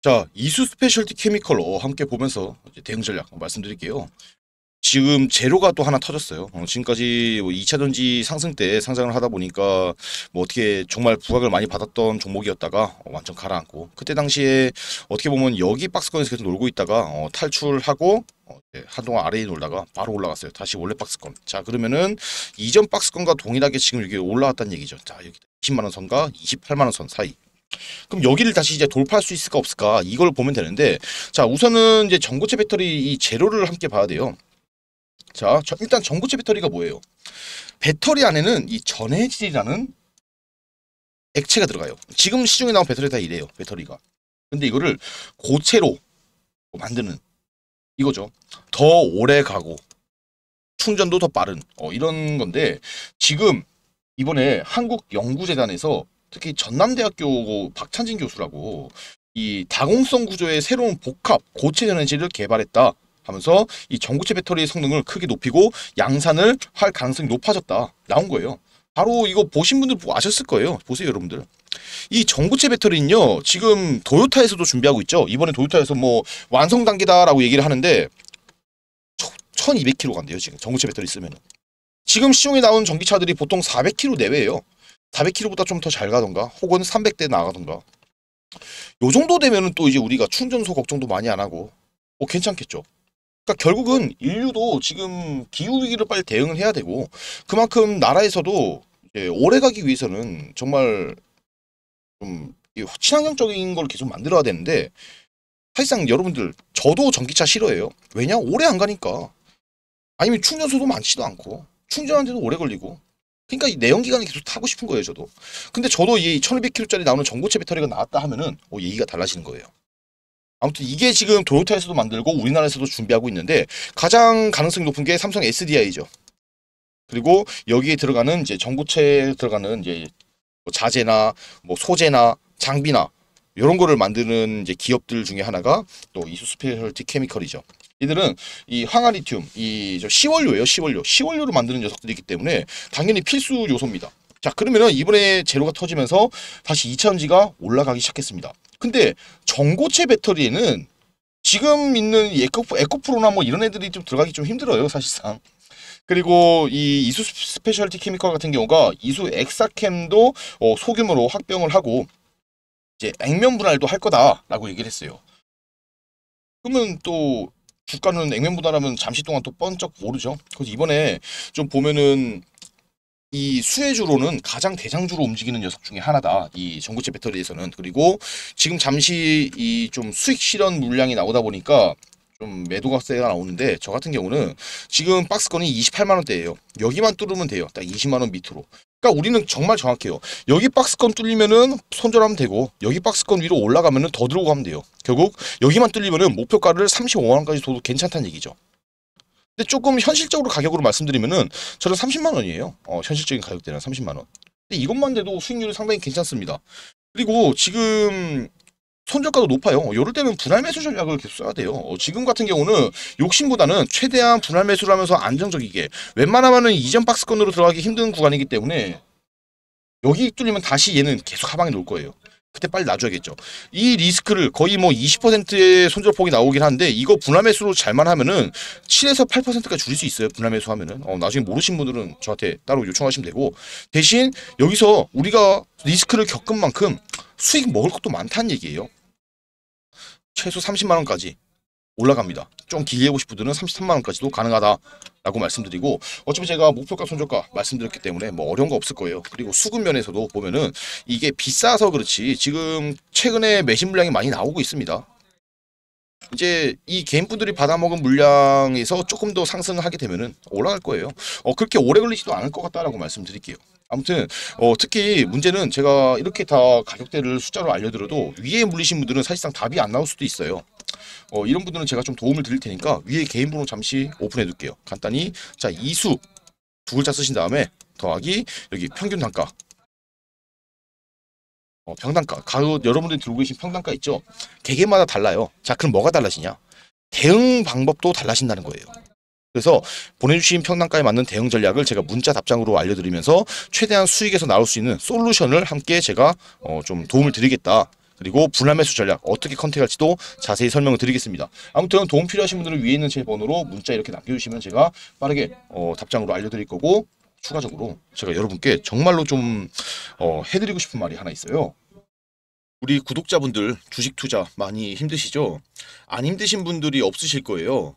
자 이수 스페셜티 케미컬로 함께 보면서 대응 전략 말씀드릴게요. 지금 재료가또 하나 터졌어요. 어, 지금까지 뭐 2차 전지 상승 때 상장을 하다 보니까 뭐 어떻게 정말 부각을 많이 받았던 종목이었다가 어, 완전 가라앉고 그때 당시에 어떻게 보면 여기 박스권에서 계속 놀고 있다가 어, 탈출하고 어, 한동안 아래에 놀다가 바로 올라갔어요. 다시 원래 박스권. 자 그러면은 이전 박스권과 동일하게 지금 여기 올라왔다는 얘기죠. 자 여기 20만원 선과 28만원 선 사이 그럼 여기를 다시 이제 돌파할 수 있을까 없을까 이걸 보면 되는데 자 우선은 이제 전고체 배터리 이재료를 함께 봐야 돼요. 자 일단 전고체 배터리가 뭐예요? 배터리 안에는 이 전해질이라는 액체가 들어가요. 지금 시중에 나온 배터리 다 이래요. 배터리가. 근데 이거를 고체로 만드는 이거죠. 더 오래 가고 충전도 더 빠른 어, 이런 건데 지금 이번에 한국연구재단에서 특히 전남대학교 박찬진 교수라고 이 다공성 구조의 새로운 복합 고체 에너지를 개발했다 하면서 이전구체 배터리의 성능을 크게 높이고 양산을 할 가능성이 높아졌다 나온 거예요. 바로 이거 보신 분들 아셨을 거예요. 보세요 여러분들. 이전구체 배터리는요 지금 도요타에서도 준비하고 있죠. 이번에 도요타에서 뭐 완성 단계다라고 얘기를 하는데 1200km 간대요 지금 전구체 배터리 쓰면은. 지금 시중에 나온 전기차들이 보통 400km 내외예요. 400km보다 좀 더 잘 가던가 혹은 300대 나가던가 요 정도 되면은 또 이제 우리가 충전소 걱정도 많이 안 하고 뭐 괜찮겠죠. 그러니까 결국은 인류도 지금 기후 위기를 빨리 대응을 해야 되고 그만큼 나라에서도 오래 가기 위해서는 정말 좀 친환경적인 걸 계속 만들어야 되는데 사실상 여러분들 저도 전기차 싫어해요. 왜냐? 오래 안 가니까. 아니면 충전소도 많지도 않고 충전하는데도 오래 걸리고 그러니까 이 내연 기관을 계속 타고 싶은 거예요, 저도. 근데 저도 이 1200km짜리 나오는 전고체 배터리가 나왔다 하면은 어, 얘기가 달라지는 거예요. 아무튼 이게 지금 도요타에서도 만들고 우리나라에서도 준비하고 있는데 가장 가능성이 높은 게 삼성 SDI죠. 그리고 여기에 들어가는 이제 전고체에 들어가는 이제 뭐 자재나 뭐 소재나 장비나 이런 거를 만드는 이제 기업들 중에 하나가 또 이수스페셜티 케미컬이죠. 이들은 이 항아리튬, 이시월료예요 시원료. 시원료로 만드는 녀석들이기 때문에 당연히 필수 요소입니다. 자, 그러면은 이번에 제로가 터지면서 다시 2차전지가 올라가기 시작했습니다. 근데 전고체 배터리에는 지금 있는 에코, 에코프로나 뭐 이런 애들이 좀 들어가기 좀 힘들어요, 사실상. 그리고 이 이수 스페셜티 케미컬 같은 경우가 이수 엑사캠도 어, 소규모로 합병을 하고 이제 액면 분할도 할 거다라고 얘기를 했어요. 그러면 또 주가는 액면보다라면 잠시 동안 또 번쩍 오르죠. 그래서 이번에 좀 보면은 이 수혜주로는 가장 대장주로 움직이는 녀석 중에 하나다. 이 전구체 배터리에서는 그리고 지금 잠시 이 좀 수익 실현 물량이 나오다 보니까 좀매도가세가 나오는데 저 같은 경우는 지금 박스권이 28만원대예요 여기만 뚫으면 돼요 딱 20만원 밑으로 그러니까 우리는 정말 정확해요. 여기 박스권 뚫리면은 손절하면 되고 여기 박스권 위로 올라가면은 더 들어오고 하면 돼요. 결국 여기만 뚫리면은 목표가를 35만원까지 줘도 괜찮다는 얘기죠. 근데 조금 현실적으로 가격으로 말씀드리면은 저는 30만원이에요. 어, 현실적인 가격대는 30만원. 근데 이것만 돼도 수익률이 상당히 괜찮습니다. 그리고 지금 손절가도 높아요. 이럴 때는 분할 매수 전략을 계속 써야 돼요. 어, 지금 같은 경우는 욕심보다는 최대한 분할 매수를 하면서 안정적이게 웬만하면 이전 박스권으로 들어가기 힘든 구간이기 때문에 여기 뚫리면 다시 얘는 계속 하방에 놓을 거예요. 그때 빨리 놔줘야겠죠. 이 리스크를 거의 뭐 20%의 손절폭이 나오긴 한데 이거 분할 매수로 잘만 하면은 7에서 8%까지 줄일 수 있어요. 분할 매수 하면은. 어, 나중에 모르신 분들은 저한테 따로 요청하시면 되고 대신 여기서 우리가 리스크를 겪은 만큼 수익 먹을 것도 많다는 얘기예요. 최소 30만원까지 올라갑니다. 좀 길게 보은 분들은 33만원까지도 가능하다라고 말씀드리고 어차피 제가 목표가 손절가 말씀드렸기 때문에 뭐 어려운 거 없을 거예요. 그리고 수급 면에서도 보면은 이게 비싸서 그렇지 지금 최근에 매신 물량이 많이 나오고 있습니다. 이제 이 개인분들이 받아먹은 물량에서 조금 더상승 하게 되면은 올라갈 거예요. 어, 그렇게 오래 걸리지도 않을 것 같다라고 말씀드릴게요. 아무튼 어, 특히 문제는 제가 이렇게 다 가격대를 숫자로 알려드려도 위에 물리신 분들은 사실상 답이 안 나올 수도 있어요. 어, 이런 분들은 제가 좀 도움을 드릴 테니까 위에 개인 번호 잠시 오픈해 둘게요. 간단히 자 이수 두 글자 쓰신 다음에 더하기 여기 평균 단가 어, 평단가 가격 여러분들이 들고 계신 평단가 있죠 개개마다 달라요 자 그럼 뭐가 달라지냐 대응 방법도 달라진다는 거예요 그래서 보내주신 평단가에 맞는 대응 전략을 제가 문자 답장으로 알려드리면서 최대한 수익에서 나올 수 있는 솔루션을 함께 제가 어좀 도움을 드리겠다. 그리고 불안매수 전략 어떻게 컨택할지도 자세히 설명을 드리겠습니다. 아무튼 도움 필요하신 분들은 위에 있는 제 번호로 문자 이렇게 남겨주시면 제가 빠르게 어, 답장으로 알려드릴 거고 추가적으로 제가 여러분께 정말로 좀 어, 해드리고 싶은 말이 하나 있어요. 우리 구독자분들 주식 투자 많이 힘드시죠? 안 힘드신 분들이 없으실 거예요.